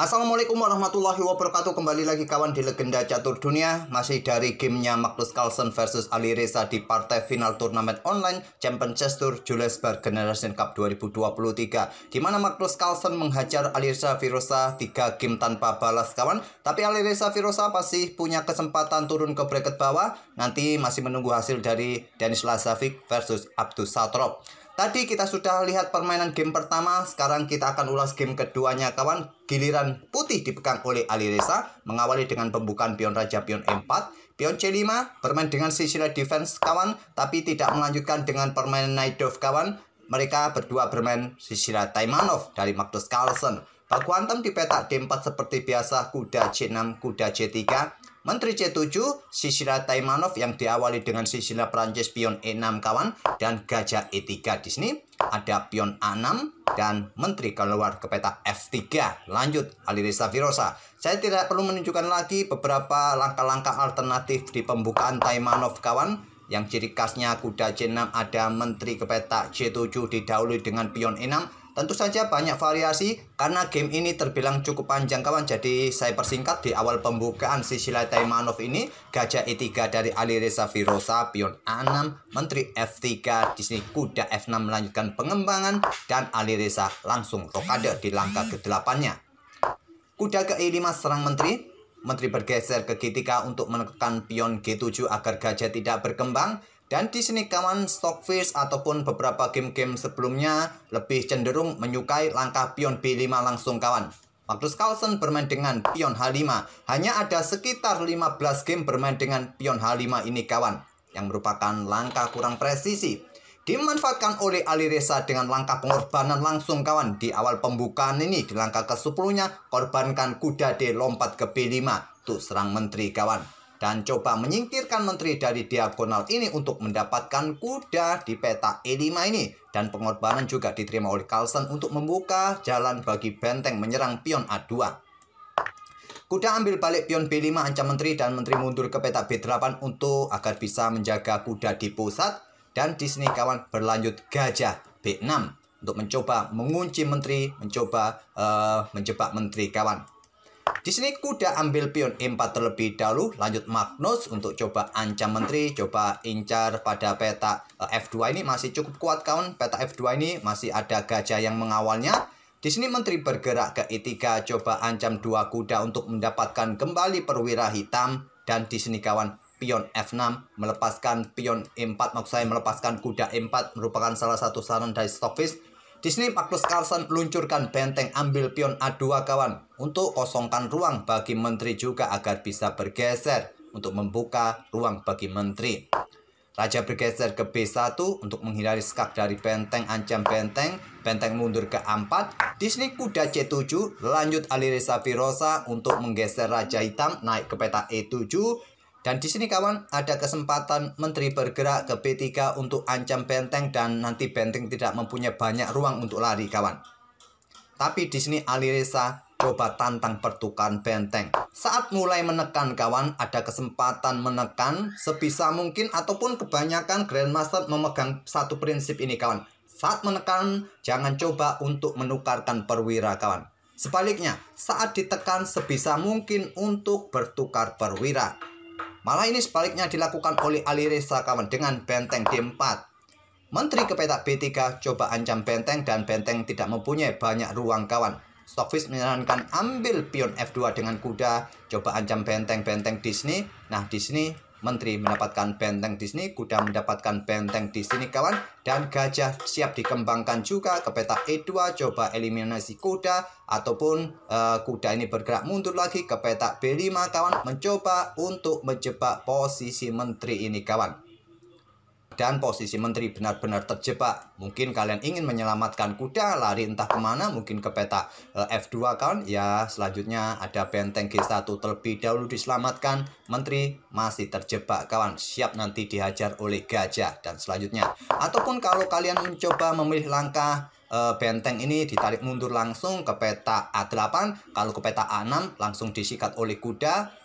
Assalamualaikum warahmatullahi wabarakatuh Kembali lagi kawan di Legenda Catur Dunia Masih dari gamenya Magnus Carlsen versus Ali Reza Di partai final turnamen online Champions Tour Julius Bar Generation Cup 2023 Dimana Magnus Carlsen menghajar Ali Reza Virosa 3 game tanpa balas kawan Tapi Ali Reza Virosa pasti punya kesempatan turun ke bracket bawah Nanti masih menunggu hasil dari Denis Lazavik versus Abdus Satrop Tadi kita sudah lihat permainan game pertama, sekarang kita akan ulas game keduanya kawan. Giliran putih dipegang oleh Alireza, mengawali dengan pembukaan pion raja pion E4. Pion C5 bermain dengan Sicilia defense kawan, tapi tidak melanjutkan dengan permainan knight of kawan. Mereka berdua bermain Sicilia Taimanov dari Magnus Carlsen. Bal di petak D4 seperti biasa, kuda C6, kuda C3, Menteri C7, Sisila Taimanov yang diawali dengan Sisila Prancis pion E6 kawan dan gajah E3 di sini. Ada pion A6 dan menteri keluar ke peta F3. Lanjut, Alirisa Virosa. Saya tidak perlu menunjukkan lagi beberapa langkah-langkah alternatif di pembukaan Taimanov kawan. Yang ciri khasnya kuda C6 ada menteri ke peta C7 didahului dengan pion E6 Tentu saja banyak variasi karena game ini terbilang cukup panjang kawan Jadi saya persingkat di awal pembukaan Sisila Taimanov ini Gajah E3 dari Alireza Reza Firosa, Pion A6, Menteri F3 Disney kuda F6 melanjutkan pengembangan Dan Alireza langsung rokade di langkah ke-8-nya Kuda ke E5 serang Menteri Menteri bergeser ke G3 untuk menekan pion G7 agar gajah tidak berkembang dan di sini kawan Stockfish ataupun beberapa game-game sebelumnya lebih cenderung menyukai langkah pion B5 langsung kawan. Magnus Carlsen bermain dengan pion H5. Hanya ada sekitar 15 game bermain dengan pion H5 ini kawan. Yang merupakan langkah kurang presisi. Dimanfaatkan oleh Alireza dengan langkah pengorbanan langsung kawan. Di awal pembukaan ini di langkah ke-10-nya korbankan kuda D lompat ke B5. Tuh serang menteri kawan dan coba menyingkirkan menteri dari diagonal ini untuk mendapatkan kuda di peta E5 ini. Dan pengorbanan juga diterima oleh Carlsen untuk membuka jalan bagi benteng menyerang pion A2. Kuda ambil balik pion B5 ancam menteri dan menteri mundur ke peta B8 untuk agar bisa menjaga kuda di pusat. Dan di sini kawan berlanjut gajah B6 untuk mencoba mengunci menteri, mencoba uh, menjebak menteri kawan. Di sini kuda ambil pion E4 terlebih dahulu, lanjut Magnus untuk coba ancam menteri, coba incar pada peta eh, F2 ini masih cukup kuat kawan. Peta F2 ini masih ada gajah yang mengawalnya. Di sini menteri bergerak ke E3 coba ancam dua kuda untuk mendapatkan kembali perwira hitam dan di sini kawan pion F6 melepaskan pion E4 maksud saya melepaskan kuda E4 merupakan salah satu saran dari Stockfish Disney Magnus Carlsen meluncurkan benteng ambil pion A2 kawan untuk kosongkan ruang bagi menteri juga agar bisa bergeser untuk membuka ruang bagi menteri. Raja bergeser ke B1 untuk menghindari skak dari benteng ancam benteng, benteng mundur ke A4, Disney kuda C7, lanjut Alirisa Virosa untuk menggeser Raja Hitam naik ke peta E7, dan di sini kawan ada kesempatan menteri bergerak ke B3 untuk ancam benteng dan nanti benteng tidak mempunyai banyak ruang untuk lari kawan. Tapi di sini Alireza coba tantang pertukaran benteng. Saat mulai menekan kawan ada kesempatan menekan sebisa mungkin ataupun kebanyakan Grandmaster memegang satu prinsip ini kawan. Saat menekan jangan coba untuk menukarkan perwira kawan. Sebaliknya, saat ditekan sebisa mungkin untuk bertukar perwira. Malah ini sebaliknya dilakukan oleh Ali Reza kawan dengan benteng D4. Menteri kepetak B3 coba ancam benteng dan benteng tidak mempunyai banyak ruang kawan. Stockfish menyarankan ambil pion F2 dengan kuda, coba ancam benteng-benteng Disney. Nah, Disney Menteri mendapatkan benteng di sini, kuda mendapatkan benteng di sini kawan, dan gajah siap dikembangkan juga ke peta E2, coba eliminasi kuda, ataupun uh, kuda ini bergerak mundur lagi ke peta B5 kawan, mencoba untuk menjebak posisi menteri ini kawan keadaan posisi menteri benar-benar terjebak. Mungkin kalian ingin menyelamatkan kuda, lari entah kemana, mungkin ke peta eh, F2 kan. Ya, selanjutnya ada benteng G1 terlebih dahulu diselamatkan. Menteri masih terjebak kawan, siap nanti dihajar oleh gajah dan selanjutnya. Ataupun kalau kalian mencoba memilih langkah eh, benteng ini ditarik mundur langsung ke peta A8, kalau ke peta A6 langsung disikat oleh kuda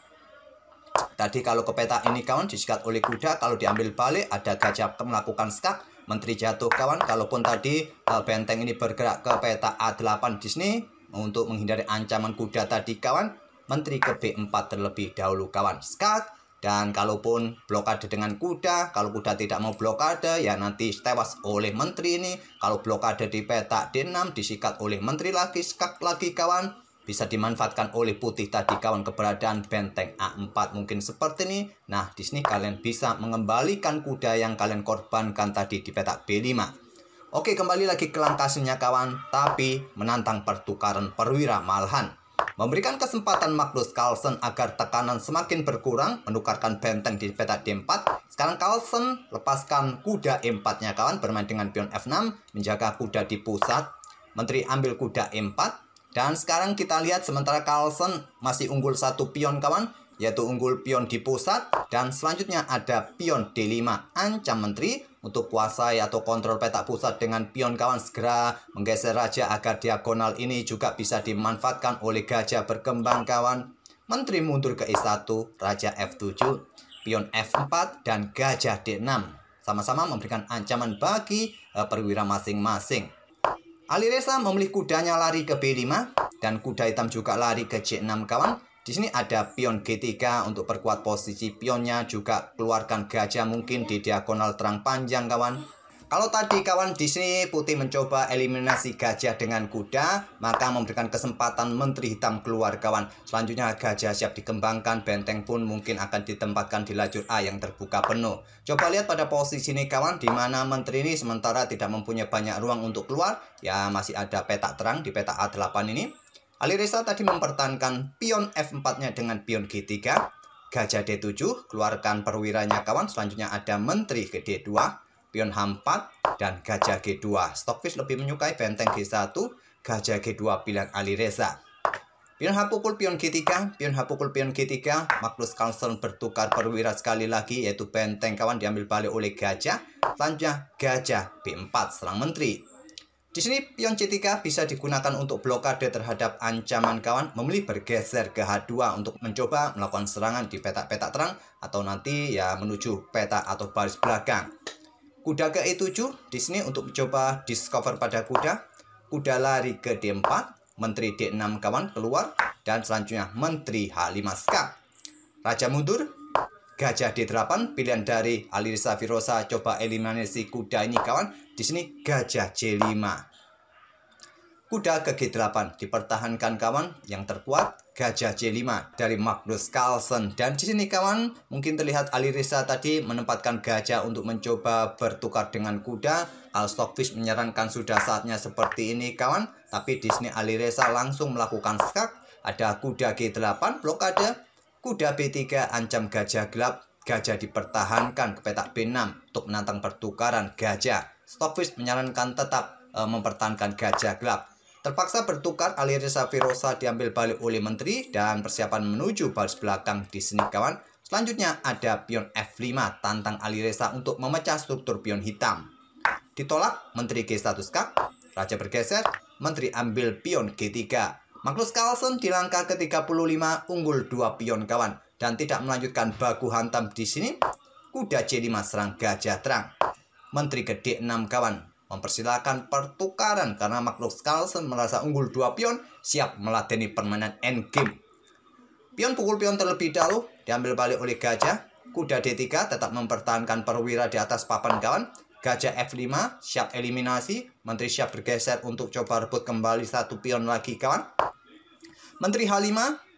Tadi kalau ke peta ini kawan disikat oleh kuda, kalau diambil balik ada gajah melakukan skak, menteri jatuh kawan. Kalaupun tadi eh, benteng ini bergerak ke peta A8 sini untuk menghindari ancaman kuda tadi kawan, menteri ke B4 terlebih dahulu kawan. Skak dan kalaupun blokade dengan kuda, kalau kuda tidak mau blokade ya nanti tewas oleh menteri ini. Kalau blokade di peta D6 disikat oleh menteri lagi, skak lagi kawan bisa dimanfaatkan oleh putih tadi kawan keberadaan benteng A4 mungkin seperti ini. Nah, di sini kalian bisa mengembalikan kuda yang kalian korbankan tadi di petak B5. Oke, kembali lagi ke langkahnya kawan, tapi menantang pertukaran perwira malahan. Memberikan kesempatan Magnus Carlsen agar tekanan semakin berkurang menukarkan benteng di petak D4. Sekarang Carlsen lepaskan kuda E4-nya kawan bermain dengan pion F6 menjaga kuda di pusat. Menteri ambil kuda E4 dan sekarang kita lihat sementara Carlson masih unggul satu pion kawan, yaitu unggul pion di pusat. Dan selanjutnya ada pion D5 ancam menteri untuk kuasai atau kontrol petak pusat dengan pion kawan segera menggeser raja agar diagonal ini juga bisa dimanfaatkan oleh gajah berkembang kawan. Menteri mundur ke E1, raja F7, pion F4, dan gajah D6. Sama-sama memberikan ancaman bagi eh, perwira masing-masing. Ali Reza memilih kudanya lari ke B5 dan kuda hitam juga lari ke C6 kawan. Di sini ada pion G3 untuk perkuat posisi pionnya juga keluarkan gajah mungkin di diagonal terang panjang kawan. Kalau tadi kawan di sini Putih mencoba eliminasi gajah dengan kuda, maka memberikan kesempatan Menteri Hitam keluar kawan. Selanjutnya gajah siap dikembangkan, benteng pun mungkin akan ditempatkan di lajur A yang terbuka penuh. Coba lihat pada posisi ini kawan, di mana Menteri ini sementara tidak mempunyai banyak ruang untuk keluar, ya masih ada petak terang di petak A8 ini. Ali Reza tadi mempertahankan pion F4-nya dengan pion G3, gajah D7, keluarkan perwiranya kawan, selanjutnya ada menteri ke D2, pion H4, dan gajah G2. Stockfish lebih menyukai benteng G1, gajah G2 pilihan Ali Reza. Pion H pukul pion G3, pion H pukul pion G3, Magnus Carlsen bertukar perwira sekali lagi yaitu benteng kawan diambil balik oleh gajah, selanjutnya gajah B4 serang menteri. Di sini pion C3 bisa digunakan untuk blokade terhadap ancaman kawan memilih bergeser ke H2 untuk mencoba melakukan serangan di petak-petak terang atau nanti ya menuju petak atau baris belakang. Kuda ke E7 di sini untuk mencoba discover pada kuda. Kuda lari ke D4, menteri D6 kawan keluar dan selanjutnya menteri H5 skak. Raja mundur, gajah D8 pilihan dari Alirisa Virosa coba eliminasi kuda ini kawan. Di sini gajah C5. Kuda ke G8 dipertahankan kawan yang terkuat Gajah C5 dari Magnus Carlsen. Dan di sini kawan, mungkin terlihat Alirisa tadi menempatkan gajah untuk mencoba bertukar dengan kuda. Al Stockfish menyarankan sudah saatnya seperti ini kawan. Tapi di sini Alirisa langsung melakukan skak. Ada kuda G8 blokade, kuda B3 ancam gajah gelap. Gajah dipertahankan ke petak B6 untuk menantang pertukaran gajah. Stockfish menyarankan tetap eh, mempertahankan gajah gelap Terpaksa bertukar Aliresa Firosa diambil balik oleh menteri dan persiapan menuju baris belakang di sini kawan. Selanjutnya ada pion F5 tantang Aliresa untuk memecah struktur pion hitam. Ditolak, menteri G1 skak, raja bergeser, menteri ambil pion G3. Magnus Carlsen di langkah ke-35 unggul 2 pion kawan dan tidak melanjutkan baku hantam di sini. Kuda C5 serang gajah terang. Menteri ke D6 kawan mempersilahkan pertukaran karena makhluk Carlsen merasa unggul dua pion siap meladeni permainan endgame. Pion pukul pion terlebih dahulu diambil balik oleh gajah. Kuda D3 tetap mempertahankan perwira di atas papan kawan. Gajah F5 siap eliminasi. Menteri siap bergeser untuk coba rebut kembali satu pion lagi kawan. Menteri H5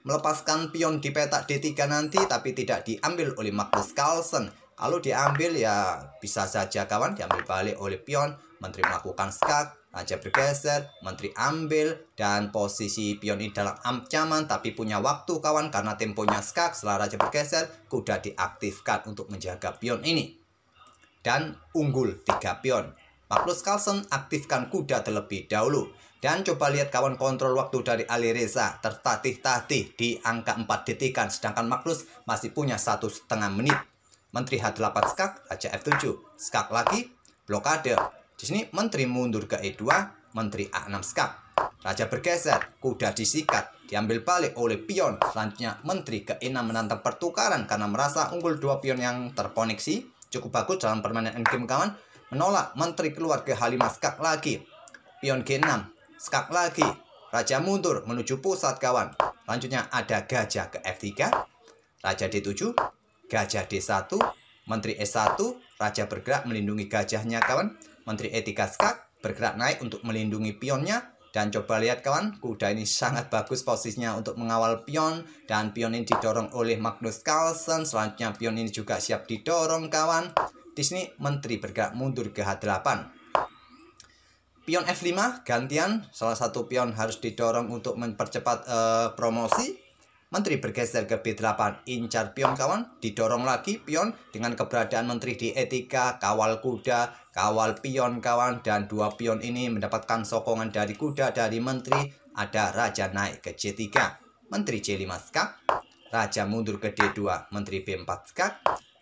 melepaskan pion di petak D3 nanti tapi tidak diambil oleh makhluk Carlsen. Kalau diambil ya bisa saja kawan diambil balik oleh pion, menteri melakukan skak, raja bergeser, menteri ambil, dan posisi pion ini dalam ancaman tapi punya waktu kawan karena temponya skak setelah raja bergeser, kuda diaktifkan untuk menjaga pion ini. Dan unggul 3 pion. Magnus Carlsen aktifkan kuda terlebih dahulu. Dan coba lihat kawan kontrol waktu dari Alireza tertatih-tatih di angka 4 detikan sedangkan Magnus masih punya satu setengah menit. Menteri H8 skak, Raja F7, skak lagi, blokade. Di sini Menteri mundur ke E2, Menteri A6 skak. Raja bergeser, kuda disikat, diambil balik oleh pion. Selanjutnya Menteri ke E6 menantang pertukaran karena merasa unggul dua pion yang terkoneksi. Cukup bagus dalam permainan endgame kawan. Menolak, Menteri keluar ke H5 skak lagi. Pion G6, skak lagi. Raja mundur menuju pusat kawan. Selanjutnya ada gajah ke F3, Raja D7, Gajah D1, Menteri E 1 Raja bergerak melindungi gajahnya kawan. Menteri E3 skak, bergerak naik untuk melindungi pionnya. Dan coba lihat kawan, kuda ini sangat bagus posisinya untuk mengawal pion. Dan pion ini didorong oleh Magnus Carlsen. Selanjutnya pion ini juga siap didorong kawan. Di sini menteri bergerak mundur ke H8 pion F5 gantian salah satu pion harus didorong untuk mempercepat uh, promosi Menteri bergeser ke B8, incar pion kawan, didorong lagi pion dengan keberadaan menteri di etika, kawal kuda, kawal pion kawan, dan dua pion ini mendapatkan sokongan dari kuda dari menteri, ada raja naik ke C3, menteri C5 skak, raja mundur ke D2, menteri B4 skak,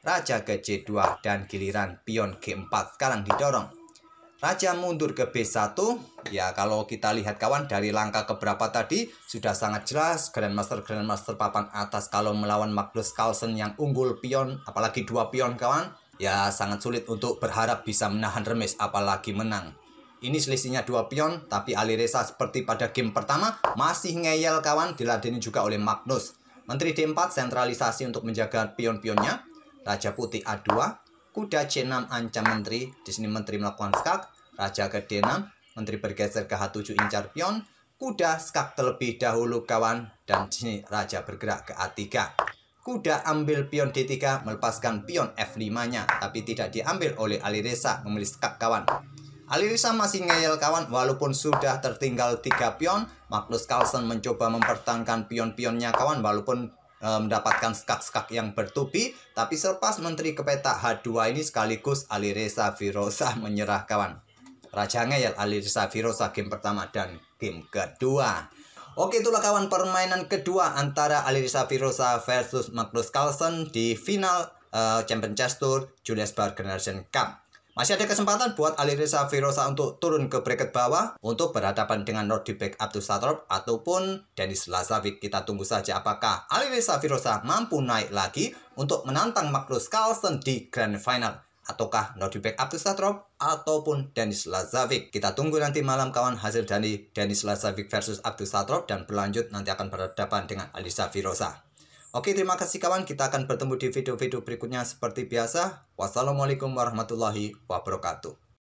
raja ke C2, dan giliran pion G4 sekarang didorong. Raja mundur ke B1. Ya, kalau kita lihat kawan dari langkah keberapa tadi sudah sangat jelas Grandmaster Grandmaster papan atas kalau melawan Magnus Carlsen yang unggul pion apalagi dua pion kawan, ya sangat sulit untuk berharap bisa menahan remis apalagi menang. Ini selisihnya dua pion, tapi Alireza seperti pada game pertama masih ngeyel kawan diladeni juga oleh Magnus. Menteri D4 sentralisasi untuk menjaga pion-pionnya. Raja putih A2, kuda C6 ancam menteri. Di sini menteri melakukan skak, Raja ke-D6, menteri bergeser ke H7 incar pion, kuda skak terlebih dahulu kawan, dan sini raja bergerak ke A3. Kuda ambil pion D3 melepaskan pion F5-nya, tapi tidak diambil oleh aliresa memilih skak kawan. aliresa masih ngeyel kawan walaupun sudah tertinggal 3 pion, Magnus Carlsen mencoba mempertahankan pion-pionnya kawan walaupun e, mendapatkan skak-skak yang bertubi, tapi selepas menteri ke peta H2 ini sekaligus aliresa virosa menyerah kawan. Raja Ngeyel ya, alias Safirosa game pertama dan game kedua. Oke itulah kawan permainan kedua antara Alirisa Virosa versus Magnus Carlsen di final uh, Champion Chess Tour Julius Bar Generation Cup. Masih ada kesempatan buat Alirisa Virosa untuk turun ke bracket bawah untuk berhadapan dengan to Satrop ataupun Denis Lazavik. Kita tunggu saja apakah Alirisa Virosa mampu naik lagi untuk menantang Magnus Carlsen di Grand Final ataukah Nodi Backup Kristatrop ataupun Denis Lazavik Kita tunggu nanti malam kawan hasil dari Denis Lazavik versus Abdul dan berlanjut nanti akan berhadapan dengan Alisa Virosa. Oke terima kasih kawan kita akan bertemu di video-video berikutnya seperti biasa. Wassalamualaikum warahmatullahi wabarakatuh.